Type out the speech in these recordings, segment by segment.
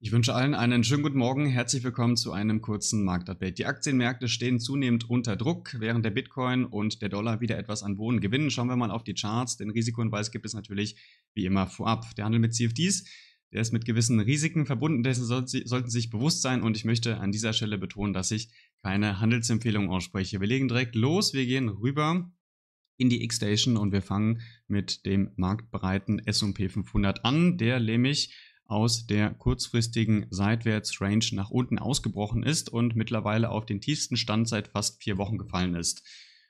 Ich wünsche allen einen schönen guten Morgen. Herzlich willkommen zu einem kurzen Marktupdate. Die Aktienmärkte stehen zunehmend unter Druck, während der Bitcoin und der Dollar wieder etwas an Boden gewinnen. Schauen wir mal auf die Charts. Den Risikohinweis gibt es natürlich wie immer vorab. Der Handel mit CFDs, der ist mit gewissen Risiken verbunden. Dessen sollten Sie sich bewusst sein. Und ich möchte an dieser Stelle betonen, dass ich keine Handelsempfehlung ausspreche. Wir legen direkt los. Wir gehen rüber in die X-Station und wir fangen mit dem marktbreiten S&P 500 an, der nämlich aus der kurzfristigen Seitwärtsrange nach unten ausgebrochen ist und mittlerweile auf den tiefsten Stand seit fast vier Wochen gefallen ist.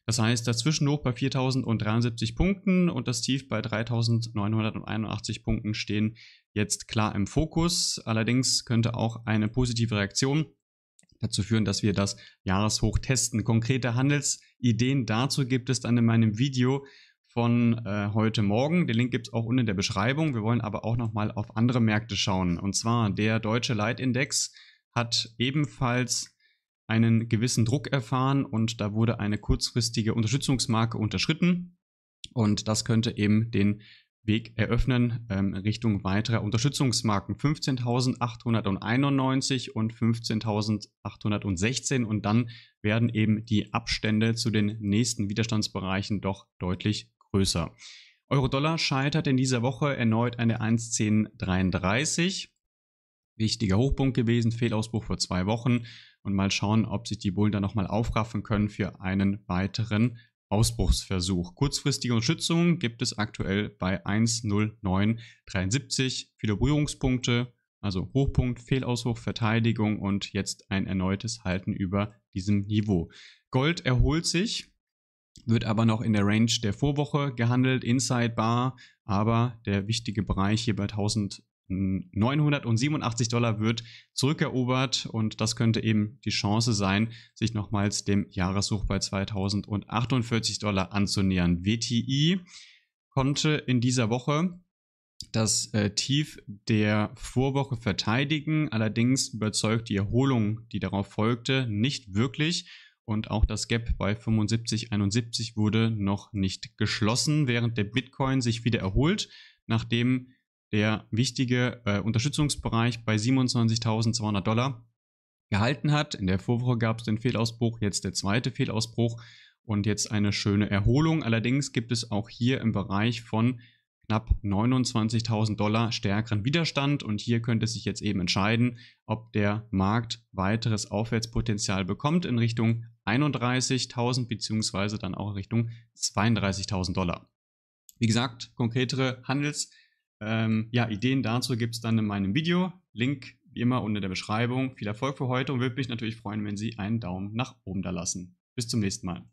Das heißt, das Zwischenhoch bei 4073 Punkten und das Tief bei 3981 Punkten stehen jetzt klar im Fokus. Allerdings könnte auch eine positive Reaktion dazu führen, dass wir das Jahreshoch testen. Konkrete Handelsideen dazu gibt es dann in meinem Video, von äh, heute Morgen. Den Link gibt es auch unten in der Beschreibung. Wir wollen aber auch nochmal auf andere Märkte schauen. Und zwar der Deutsche Leitindex hat ebenfalls einen gewissen Druck erfahren und da wurde eine kurzfristige Unterstützungsmarke unterschritten. Und das könnte eben den Weg eröffnen ähm, Richtung weiterer Unterstützungsmarken 15.891 und 15.816 und dann werden eben die Abstände zu den nächsten Widerstandsbereichen doch deutlich größer. Euro-Dollar scheitert in dieser Woche erneut an der 1,1033. Wichtiger Hochpunkt gewesen, Fehlausbruch vor zwei Wochen. Und mal schauen, ob sich die Bullen da nochmal aufraffen können für einen weiteren Ausbruchsversuch. Kurzfristige Unterstützung gibt es aktuell bei 1,0973. Viele Berührungspunkte, also Hochpunkt, Fehlausbruch, Verteidigung und jetzt ein erneutes Halten über diesem Niveau. Gold erholt sich, wird aber noch in der Range der Vorwoche gehandelt, Inside Bar, aber der wichtige Bereich hier bei 1987 Dollar wird zurückerobert und das könnte eben die Chance sein, sich nochmals dem Jahreshoch bei 2048 Dollar anzunähern. WTI konnte in dieser Woche das äh, Tief der Vorwoche verteidigen, allerdings überzeugt die Erholung, die darauf folgte, nicht wirklich und auch das Gap bei 75,71 wurde noch nicht geschlossen, während der Bitcoin sich wieder erholt, nachdem der wichtige äh, Unterstützungsbereich bei 27.200 Dollar gehalten hat. In der Vorwoche gab es den Fehlausbruch, jetzt der zweite Fehlausbruch und jetzt eine schöne Erholung. Allerdings gibt es auch hier im Bereich von knapp 29.000 Dollar stärkeren Widerstand und hier könnte sich jetzt eben entscheiden, ob der Markt weiteres Aufwärtspotenzial bekommt in Richtung 31.000 beziehungsweise dann auch Richtung 32.000 Dollar. Wie gesagt, konkretere Handelsideen ähm, ja, dazu gibt es dann in meinem Video. Link wie immer unter der Beschreibung. Viel Erfolg für heute und würde mich natürlich freuen, wenn Sie einen Daumen nach oben da lassen. Bis zum nächsten Mal.